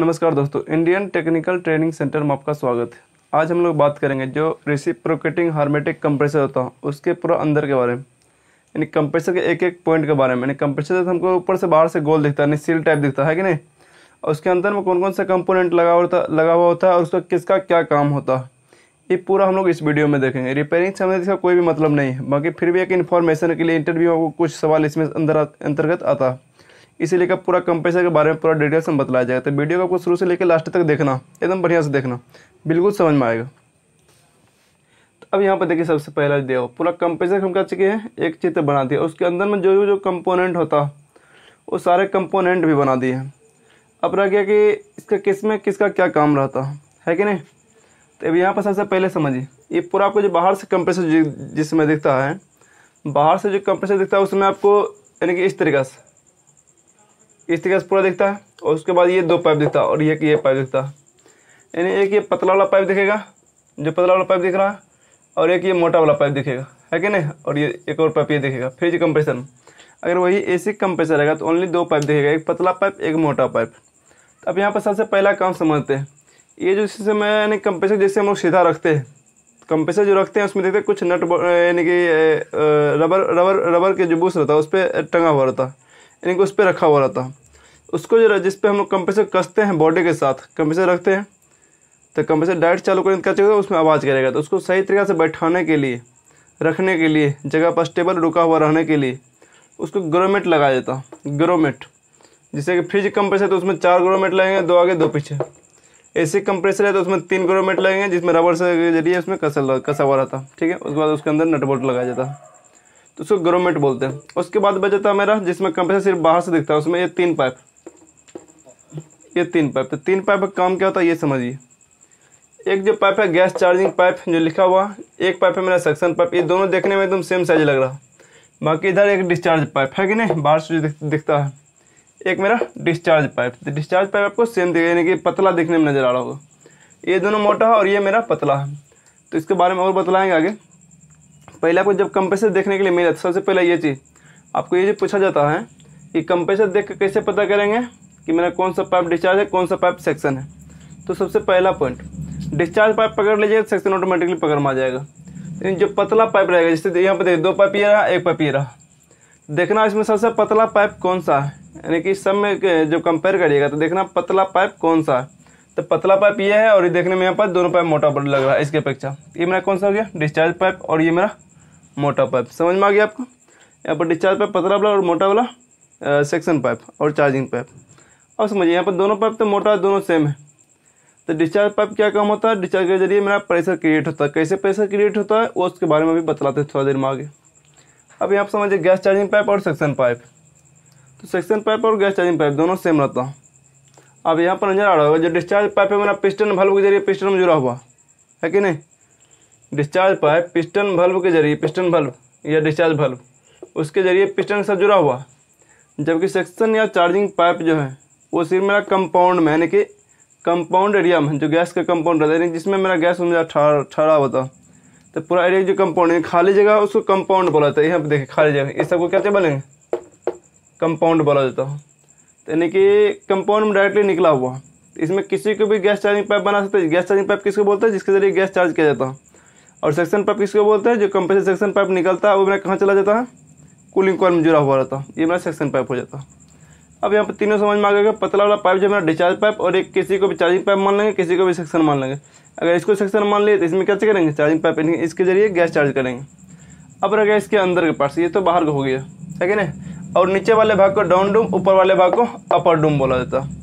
नमस्कार दोस्तों Indian technical training centre में आपका स्वागत है आज हम लोग बात करेंगे जो रिसिप्रोकेटिंग हार्मेटिक कंप्रेसर होता है उसके पूरा अंदर के बारे में यानी कंप्रेसर के एक एक पॉइंट के बारे में यानी कंप्रेसर तो हमको ऊपर से बाहर से गोल दिखता है सील टाइप दिखता है कि नहीं और उसके अंदर में कौन कौन सा कंपोनेंट लगा होता लगा हुआ होता है और उसका किसका क्या काम होता है ये पूरा हम लोग इस वीडियो में देखेंगे रिपेयरिंग से हमें इसका कोई भी मतलब नहीं है बाकी फिर भी एक इन्फॉर्मेशन के लिए इंटरव्यू आपको कुछ सवाल इसमें अंदर अंतर्गत आता है इसीलिए लेकर पूरा कंप्रेसर के बारे में पूरा डिटेल्स में बताया जाएगा तो वीडियो को आपको शुरू से लेकर लास्ट तक देखना एकदम बढ़िया से देखना बिल्कुल समझ में आएगा तो अब यहाँ पर देखिए सबसे पहला दिया पूरा कंप्रेसर हम कर चुके हैं एक चित्र बना दिया उसके अंदर में जो जो कंपोनेंट होता वो सारे कंपोनेंट भी बना दिए अब रह गया कि इसका किस में किसका क्या काम रहता है कि नहीं तो अब यहाँ पर सबसे पहले समझिए ये पूरा आपको जो बाहर से कंप्रेसर जिसमें दिखता है बाहर से जो कंप्रेसर दिखता है उसमें आपको यानी कि इस तरीके से इस तरीके से पूरा दिखता है और उसके बाद ये दो पाइप दिखता है और ये ये पाइप दिखता है यानी एक ये पतला वाला पाइप दिखेगा जो पतला वाला पाइप दिख रहा है और एक ये मोटा वाला पाइप दिखेगा है कि नहीं और ये एक और पाइप ये दिखेगा फ्रिज कंप्रेशन अगर वही ए सी कंप्रेसर रहेगा तो ओनली दो पाइप दिखेगा एक पतला पाइप एक मोटा पाइप तो अब यहाँ पर सबसे पहला काम समझते हैं ये जो सिस्टम मैं यानी कंप्रेसर जैसे हम लोग सीधा रखते हैं कंप्रेसर जो रखते हैं उसमें देखते हैं कुछ नट यानी कि रबर रबर रबर के जो बूस रहता है उस पर टंगा हुआ रहता है यानी कि उस पर रखा हुआ रहता है उसको जो जिस पे हम लोग कंप्रेसर कसते हैं बॉडी के साथ कंप्रेसर रखते हैं तो कंप्रेसर डायरेक्ट चालू करेंगे क्या चाहिए उसमें आवाज़ करेगा तो उसको सही तरीके से बैठाने के लिए रखने के लिए जगह पर स्टेबल रुका हुआ रहने के लिए उसको ग्रोमेट लगा देता हूँ ग्रोमेट जैसे कि फ्रिज कंप्रेसर तो उसमें चार ग्रोमेट लगेंगे दो आगे दो पीछे एसी कंप्रेसर है तो उसमें तीन ग्रोमेट लगेंगे जिसमें रबर से जरिए उसमें कसा कसा हुआ रहता ठीक है उसके बाद उसके अंदर नट बोल्ट लगाया जाता तो उसको ग्रोमेट बोलते हैं उसके बाद बचता मेरा जिसमें कंप्रेसर सिर्फ बाहर से दिखता है उसमें ये तीन पाइप ये तीन पाइप तो तीन पाइप का काम क्या होता है ये समझिए एक जो पाइप है गैस चार्जिंग पाइप जो लिखा हुआ एक पाइप है मेरा सक्शन पाइप ये दोनों देखने में एकदम सेम साइज लग रहा बाकी इधर एक डिस्चार्ज पाइप है कि नहीं बाहर से दिखता है एक मेरा डिस्चार्ज पाइप तो डिस्चार्ज पाइप आपको सेम यानी कि पतला दिखने में नज़र आ रहा होगा ये दोनों मोटा है और ये मेरा पतला है तो इसके बारे में और बतलाएँगे आगे पहले आपको जब कंप्रेसर देखने के लिए मिला सबसे पहले ये चीज़ आपको ये जो पूछा जाता है कि कंप्रेसर देख कर कैसे पता करेंगे कि मेरा कौन सा पाइप डिस्चार्ज है कौन सा पाइप सेक्शन है तो सबसे पहला पॉइंट डिस्चार्ज पाइप पकड़ लीजिएगा सेक्शन ऑटोमेटिकली पकड़ में आ जाएगा लेकिन जो पतला पाइप रहेगा जैसे तो यहाँ पर देखिए दो पाइप ये रहा एक पाइप ये रहा देखना इसमें सबसे पतला पाइप कौन सा है यानी कि सब में जब कंपेयर करिएगा तो देखना पतला पाइप कौन सा है तो पतला पाइप ये है और ये देखने में यहाँ पर दोनों पाइप मोटा पड़ लग रहा है इसके अपेक्षा ये मेरा कौन सा हो गया डिस्चार्ज पाइप और ये मेरा मोटा पाइप समझ में आ गया आपको यहाँ पर डिस्चार्ज पाइप पतला वाला और मोटा वाला सेक्शन पाइप और चार्जिंग पाइप अब समझिए यहाँ पर दोनों पाइप तो मोटा दोनों सेम है तो डिस्चार्ज पाइप क्या काम होता है डिस्चार्ज के जरिए मेरा प्रेशर क्रिएट होता है कैसे प्रेशर क्रिएट होता है वो उसके बारे में भी बतलाते हैं थोड़ा देर में आगे अब यहाँ पर समझिए गैस चार्जिंग पाइप और सेक्शन पाइप तो सेक्शन पाइप और गैस चार्जिंग पाइप दोनों सेम रहता है अब यहाँ पर नजर आ रहा होगा जो डिस्चार्ज पाइप है मेरा पिस्टन भल्ब के जरिए पिस्टन में जुड़ा हुआ है कि नहीं डिस्चार्ज पाइप पिस्टन भल्ब के जरिए पिस्टन भल्ब या डिस्चार्ज भल्ब उसके जरिए पिस्टन के साथ जुड़ा हुआ जबकि सेक्शन या चार्जिंग पाइप जो है वो सिर्फ मेरा कंपाउंड में यानी कि कंपाउंड एरिया में जो गैस का कंपाउंड रहता है यानी जिसमें मेरा गैस में ठहरा होता तो पूरा एरिया जो कंपाउंड खाली जगह उसको कंपाउंड बोला जाता है यहाँ पर देखिए खाली जगह इस सबको क्या बोलेंगे कंपाउंड बोला जाता है तो यानी कि कंपाउंड में डायरेक्टली निकला हुआ इसमें किसी को भी गैस चार्जिंग पाइप बना सकते हैं गैस चार्जिंग पाइप किसको बोलते हैं जिसके जरिए गैस चार्ज किया जाता है और सेक्शन पाइप किसको बोलते हैं जो कंप्रेसर सेक्शन पाइप निकलता है वो मेरा कहाँ चला जाता है कूलिंग कॉल में जुड़ा हुआ रहता है ये मेरा सेक्शन पाइप हो जाता है अब यहाँ पर तीनों समझ में आ गया पतला वाला पाइप जो मेरा डिस्चार्ज पाइप और एक किसी को भी चार्जिंग पाइप मान लेंगे किसी को भी सेक्शन मान लेंगे अगर इसको सेक्शन मान लिए तो इसमें क्या करेंगे चार्जिंग पाइप इसके जरिए गैस चार्ज करेंगे अब रह गया इसके अंदर के पार्ट्स ये तो बाहर का हो गया ठीक है ना और नीचे वाले भाग को डाउन डूम ऊपर वाले भाग को अपर डूम बोला जाता है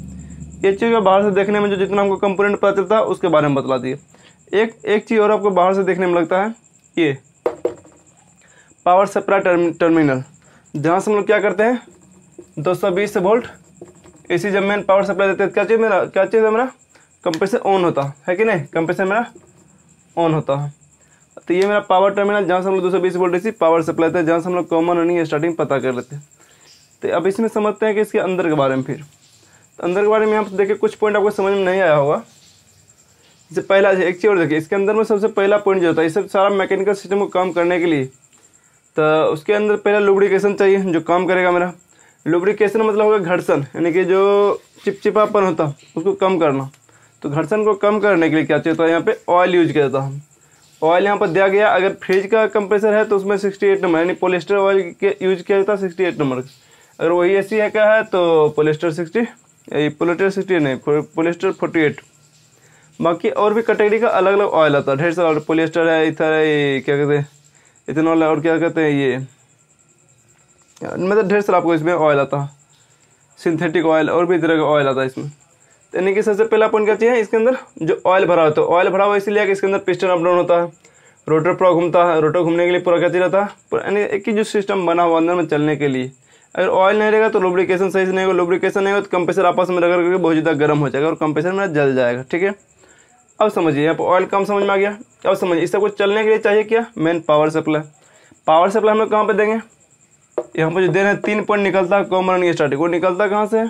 ये चीज़ बाहर से देखने में जो जितना हमको कंपोनेंट पता चलता है उसके बारे में बतला दिए एक एक चीज़ और आपको बाहर से देखने में लगता है ये पावर सप्लाई टर्मिनल जहाँ से हम लोग क्या करते हैं 220 वोल्ट एसी जब मैं पावर सप्लाई देते क्या चाहिए मेरा क्या चाहिए मेरा कंप्रेसर ऑन होता है कि नहीं कंप्रेसर मेरा ऑन होता है तो ये मेरा पावर टर्मिनल जहाँ से हम लोग दो सौ बीस वोल्ट एसी पावर सप्लाई देते हैं जहाँ से हम लोग कॉमन रनिंग स्टार्टिंग पता कर लेते हैं तो अब इसमें समझते हैं कि इसके अंदर के बारे में फिर तो अंदर के बारे में यहाँ पर देखिए कुछ पॉइंट आपको समझ में नहीं आया होगा जैसे पहला एक चीज़ और देखिए इसके अंदर में सबसे पहला पॉइंट जो होता है ये सब सारा मैकेनिकल सिस्टम को काम करने के लिए तो उसके अंदर पहला लुब्रिकेशन चाहिए जो काम करेगा मेरा लुब्रिकेशन मतलब होगा घर्षण यानी कि जो चिपचिपापन होता उसको कम करना तो घर्षण को कम करने के लिए क्या चाहिए होता है यहाँ पे ऑयल यूज किया जाता है ऑयल यहाँ पर दिया गया अगर फ्रिज का कंप्रेसर है तो उसमें सिक्सटी एट नंबर यानी पोलिस्टर ऑयल के यूज किया जाता है सिक्सटी एट नंबर अगर वही ए सी का है तो पोलिस्टर सिक्सटी पोलिस्टर सिक्सटी नहीं पोलिस्टर फोर्टी एट बाकी और भी कैटेगरी का अलग अलग ऑयल आता है ढेर सारा पोलिस्टर है इथर है क्या कहते हैं इथेनॉल और क्या कहते हैं ये मतलब ढेर सारा आपको इसमें ऑयल आता है सिंथेटिक ऑयल और भी तरह का ऑयल आता है इसमें यानी कि सबसे पहला अपन क्या चाहिए इसके अंदर जो ऑयल भरा होता है ऑयल भरा हुआ इसलिए कि इसके अंदर पिस्टन अप डाउन होता है रोटर पूरा घूमता है रोटर घूमने के लिए पूरा क्या रहता है यानी एक ही जो सिस्टम बना हुआ अंदर में चलने के लिए अगर ऑयल नहीं रहेगा तो लुब्रिकेशन सही से नहीं होगा लुब्रिकेशन नहीं होगा तो कंप्रेसर आपस में रगड़ करके बहुत ज़्यादा गर्म हो जाएगा और कंप्रेसर मेरा जल जाएगा ठीक है अब समझिए यहाँ पर ऑयल कम समझ में आ गया अब समझिए इस सबको चलने के लिए चाहिए क्या main power supply power supply हम लोग कहाँ पर देंगे यहाँ पर जो दे रहे हैं तीन पॉइंट निकलता है कॉमन रनिंग स्टार्टिंग वो निकलता कहाँ से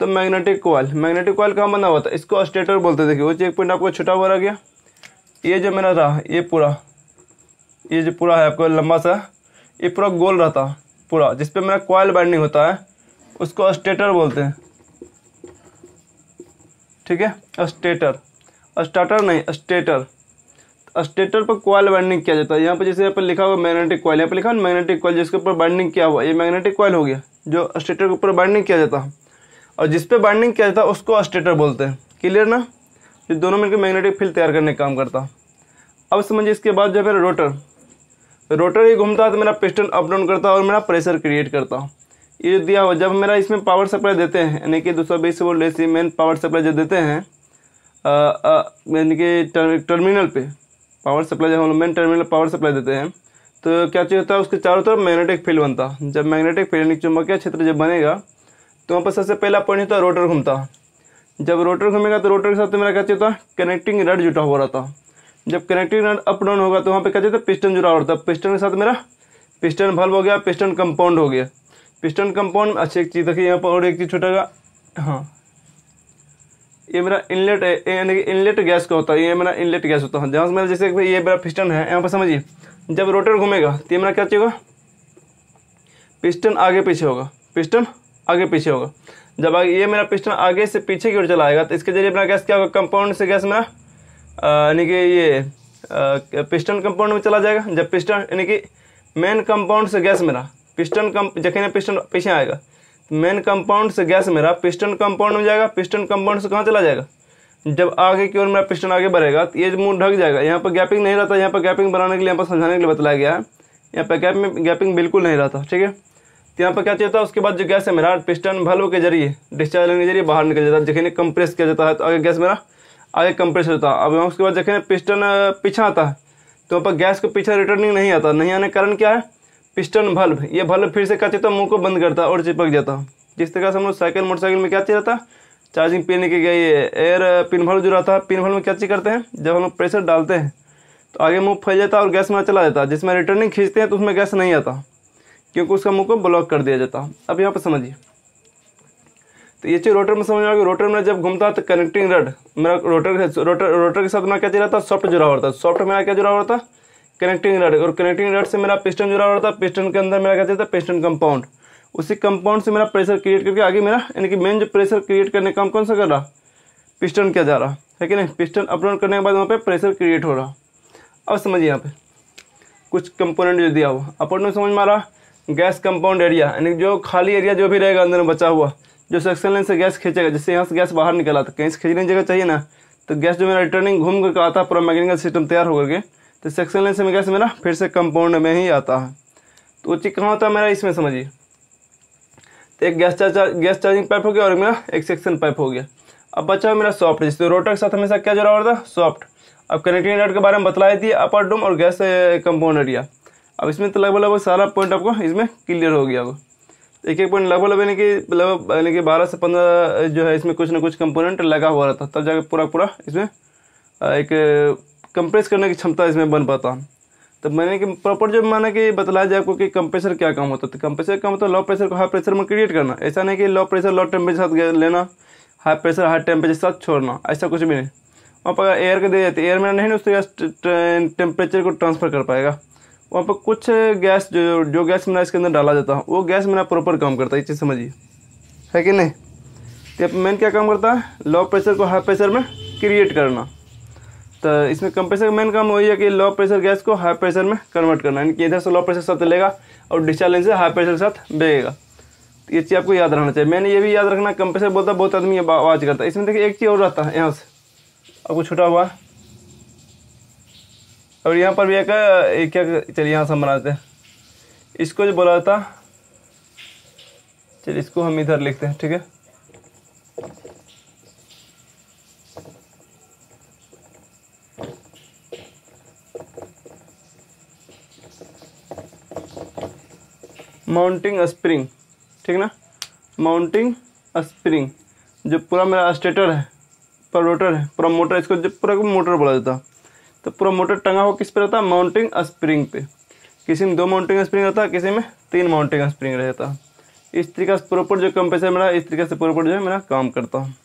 तो मैग्नेटिक कॉल मैग्नेटिक कॉल कहाँ बना हुआ था इसको स्टेटर बोलते देखिए वो चेक पॉइंट आपको छोटा हुआ रह गया ये जो मेरा रहा ये पूरा ये जो पूरा है आपका लंबा सा ये पूरा गोल रहता पूरा जिस पर मेरा कॉयल बाइंडिंग होता है उसको स्टेटर बोलते हैं ठीक है स्टेटर स्टार्टर नहीं स्टेटर स्टेटर पर कॉयल बाइंडिंग किया जाता है यहाँ पर जैसे यहाँ पर लिखा हुआ मैग्नेटिक कॉल यहाँ पर लिखा मैग्नेटिक कॉल जिसके ऊपर बाइंडिंग किया हुआ ये मैग्नेटिक कॉल हो गया जो स्टेटर के ऊपर बाइंडिंग किया जाता है और जिस पर बाइंडिंग किया जाता है उसको स्टेटर बोलते हैं क्लियर ना जो दोनों मिलकर मैग्नेटिक फील्ड तैयार करने का काम करता है अब समझिए इसके बाद जो है रोटर रोटर ही घूमता है तो मेरा पिस्टन अप डाउन करता है और मेरा प्रेशर क्रिएट करता है ये जो दिया हुआ जब मेरा इसमें पावर सप्लाई देते हैं यानी कि दो सौ बीस volt AC main power supply जब देते हैं यानी कि टर्मिनल पे पावर सप्लाई जब हम लोग मेन टर्मिनल पावर सप्लाई देते हैं तो क्या चीज़ होता है उसके चारों तरफ मैग्नेटिक फील्ड बनता जब मैग्नेटिक फील्ड यानी चुंबकीय क्षेत्र जब बनेगा तो वहाँ पर सबसे पहला पॉइंट होता है रोटर घूमता जब रोटर घूमेगा तो रोटर के साथ मेरा क्या चीज़ होता कनेक्टिंग रड जुटा हुआ रहता जब कनेक्टिंग रड अप डाउन होगा तो वहाँ पर क्या है पिस्टन जुड़ा हुआ रहता पिस्टन के साथ मेरा पिस्टन भल्व हो गया पिस्टन कंपाउंड हो गया पिस्टन कंपाउंड अच्छी एक चीज़ देखिए यहाँ पर और एक चीज़ छोटा हाँ ये मेरा इनलेट है यानी कि इनलेट गैस का होता है ये मेरा इनलेट गैस होता है जहाँ से मेरा जैसे भाई ये मेरा पिस्टन है यहाँ पर समझिए जब रोटर घूमेगा तो ये मेरा क्या चाहिएगा पिस्टन आगे पीछे होगा पिस्टन आगे पीछे होगा जब आगे ये मेरा पिस्टन आगे से पीछे की ओर चलाएगा तो इसके जरिए मेरा गैस क्या होगा कंपाउंड से गैस मेरा यानी कि ये पिस्टन कंपाउंड में चला जाएगा जब पिस्टन यानी कि मेन कंपाउंड से गैस मेरा पिस्टन कम जखे पिस्टन पीछे आएगा मेन कंपाउंड से गैस मेरा पिस्टन कंपाउंड में जाएगा पिस्टन कंपाउंड से कहाँ चला जाएगा जब आगे की ओर मेरा पिस्टन आगे बढ़ेगा तो ये मुंह ढक जाएगा यहाँ पर गैपिंग नहीं रहता यहाँ पर गैपिंग बनाने के लिए यहाँ पर समझाने के लिए बताया गया है यहाँ पर गैप में गैपिंग बिल्कुल नहीं रहता ठीक है तो यहाँ पर क्या चाहता था उसके बाद जो गैस है मेरा पिस्टन भल्व के जरिए डिस्चार्ज लेने के जरिए बाहर निकल जाता है जखे कंप्रेस किया जाता है तो आगे गैस मेरा आगे कंप्रेस होता है अब यहाँ उसके बाद जखे पिस्टन पीछा आता है तो यहाँ पर गैस को पीछा रिटर्निंग नहीं आता नहीं आने कारण क्या है पिस्टन भल्ब ये भल्ब फिर से क्या चाहता तो मुंह को बंद करता और चिपक जाता जिस तरह से हम लोग साइकिल मोटरसाइकिल में क्या चाहता चार्जिंग पिन के गए एयर पिन भल्ब जो रहता पिन भल्ब में क्या चीज करते हैं जब हम लोग प्रेशर डालते हैं तो आगे मुँह फैल जाता है और गैस में चला जाता जिसमें रिटर्निंग खींचते हैं तो उसमें गैस नहीं आता क्योंकि उसका मुँह को ब्लॉक कर दिया जाता अब यहाँ पर समझिए तो ये चीज़ रोटर में समझ में आगे रोटर में जब घूमता है तो कनेक्टिंग रड मेरा रोटर रोटर रोटर के साथ मेरा क्या चल रहा था सॉफ्ट जुड़ा हुआ था सॉफ्ट मेरा क्या जुड़ा हुआ था कनेक्टिंग रड और कनेक्टिंग रड से मेरा पिस्टन जुड़ा हुआ था पिस्टन के अंदर मेरा क्या चलता पिस्टन कंपाउंड उसी कंपाउंड से मेरा प्रेशर क्रिएट करके आगे मेरा यानी कि मेन जो प्रेशर क्रिएट करने का काम कौन सा कर रहा पिस्टन किया जा रहा है कि नहीं पिस्टन अपडाउन करने के बाद वहाँ पर प्रेशर क्रिएट हो रहा अब समझिए यहाँ पे कुछ कंपोनेंट जो दिया हुआ अपन में समझ में आ रहा गैस कंपाउंड एरिया यानी जो खाली एरिया जो भी रहेगा अंदर में बचा हुआ जो सेक्शन लाइन से गैस खींचेगा जैसे यहाँ से गैस बाहर निकला था कहीं से खींचने जगह चाहिए ना तो गैस जो मेरा रिटर्निंग घूम करके आता पूरा मैकेनिकल सिस्टम तैयार होकर के तो सेक्शन लेंस में कैसे मेरा फिर से कंपाउंड में ही आता है तो वो चीज कहाँ होता है मेरा इसमें समझिए तो एक gas charge gas charging pipe हो गया और मेरा एक सेक्शन पाइप हो गया अब बचा हुआ मेरा सॉफ्ट जिससे रोटर के साथ हमेशा क्या जुड़ा हुआ था सॉफ्ट अब कनेक्टिंग नेटवर्क के बारे में बताई थी अपर डोम और गैस कंपाउंड एरिया अब इसमें तो लगभग लगभग सारा पॉइंट आपको इसमें क्लियर हो गया होगा एक एक पॉइंट लगभग लगभग यानी कि लगभग यानी कि बारह से पंद्रह जो है इसमें कुछ ना कुछ कंपोनेंट लगा हुआ रहता तब जाकर पूरा पूरा इसमें एक कंप्रेस करने की क्षमता इसमें बन पाता तो मैंने कि प्रॉपर जो माना कि बताया जाए आपको कि कंप्रेसर क्या काम होता है तो कंप्रेसर का मतलब लो प्रेशर को हाई प्रेशर में क्रिएट करना ऐसा नहीं कि लो प्रेशर लो टेम्परेचर साथ लेना हाई प्रेशर हाई टेम्परेचर साथ छोड़ना ऐसा कुछ भी नहीं वहाँ पर एयर के दे जाते एयर में नहीं उसके गैस टेम्परेचर को ट्रांसफ़र कर पाएगा वहाँ पर कुछ गैस जो जो गैस मेरा इसके अंदर डाला जाता है वो गैस मेरा प्रॉपर काम करता है ये चीज़ समझिए है कि नहीं तो मेन क्या काम करता है लो प्रेशर को हाई प्रेशर में क्रिएट करना तो इसमें कंप्रेसर का मेन काम वही है कि लो प्रेशर गैस को हाई प्रेशर में कन्वर्ट करना यानी कि इधर से लो प्रेशर साथ लेगा और डिस्चार्ज लेने से हाई प्रेशर के साथ बेगेगा तो ये चीज़ आपको याद रखना चाहिए मैंने ये भी याद रखना कंप्रेसर बोलता बहुत आदमी आवाज़ करता है इसमें देखिए एक चीज़ और रहता है यहाँ से आपको छुटा हुआ और यहाँ पर भी एक, क्या चलिए यहाँ से हम बनाते हैं इसको जो बोला था चलिए इसको हम इधर लिखते हैं ठीक है माउंटिंग स्प्रिंग ठीक ना माउंटिंग स्प्रिंग जो पूरा मेरा स्टेटर है प्रोटर है पूरा मोटर इसको जब पूरा मोटर बोला जाता तो पूरा मोटर टंगा हुआ किस पे रहता है माउंटिंग स्प्रिंग पे किसी में दो माउंटिंग स्प्रिंग रहता है किसी में तीन माउंटिंग स्प्रिंग रहता इस तरीके से प्रोपर जो कंप्रेसर मेरा इस तरीके से प्रोपर जो है मेरा काम करता हूँ